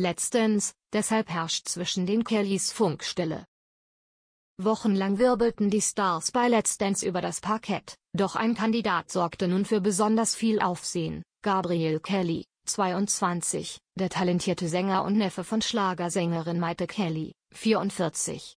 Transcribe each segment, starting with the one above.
Letztens, deshalb herrscht zwischen den Kellys Funkstille. Wochenlang wirbelten die Stars bei Let's Dance über das Parkett, doch ein Kandidat sorgte nun für besonders viel Aufsehen, Gabriel Kelly, 22, der talentierte Sänger und Neffe von Schlagersängerin Maite Kelly, 44.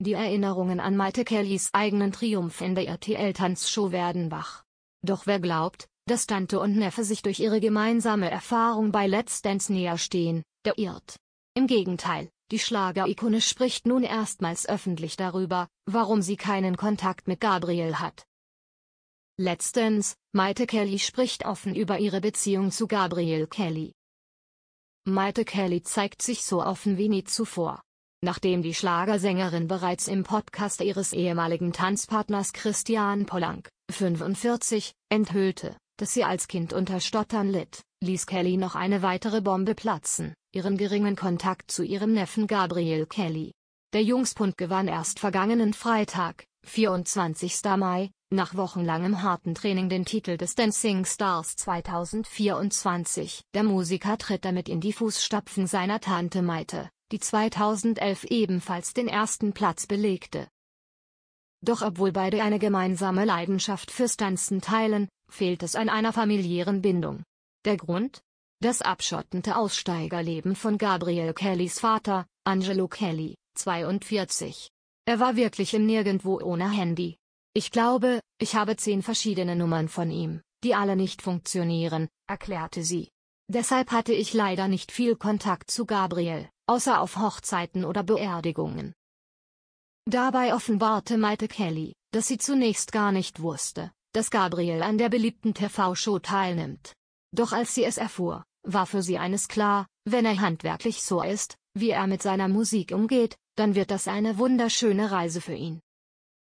Die Erinnerungen an Maite Kellys eigenen Triumph in der RTL-Tanzshow werden wach. Doch wer glaubt, dass Tante und Neffe sich durch ihre gemeinsame Erfahrung bei Let's Dance näher stehen, der irrt. Im Gegenteil, die Schlagerikone spricht nun erstmals öffentlich darüber, warum sie keinen Kontakt mit Gabriel hat. Let's Dance, Maite Kelly spricht offen über ihre Beziehung zu Gabriel Kelly. Maite Kelly zeigt sich so offen wie nie zuvor. Nachdem die Schlagersängerin bereits im Podcast ihres ehemaligen Tanzpartners Christian Polank, 45, enthüllte, dass sie als Kind unter Stottern litt, ließ Kelly noch eine weitere Bombe platzen, ihren geringen Kontakt zu ihrem Neffen Gabriel Kelly. Der Jungspund gewann erst vergangenen Freitag, 24. Mai, nach wochenlangem harten Training den Titel des Dancing Stars 2024. Der Musiker tritt damit in die Fußstapfen seiner Tante Maite, die 2011 ebenfalls den ersten Platz belegte. Doch obwohl beide eine gemeinsame Leidenschaft fürs Tanzen teilen, fehlt es an einer familiären Bindung. Der Grund? Das abschottende Aussteigerleben von Gabriel Kellys Vater, Angelo Kelly, 42. Er war wirklich im Nirgendwo ohne Handy. Ich glaube, ich habe zehn verschiedene Nummern von ihm, die alle nicht funktionieren, erklärte sie. Deshalb hatte ich leider nicht viel Kontakt zu Gabriel, außer auf Hochzeiten oder Beerdigungen. Dabei offenbarte Malte Kelly, dass sie zunächst gar nicht wusste, dass Gabriel an der beliebten TV-Show teilnimmt. Doch als sie es erfuhr, war für sie eines klar, wenn er handwerklich so ist, wie er mit seiner Musik umgeht, dann wird das eine wunderschöne Reise für ihn.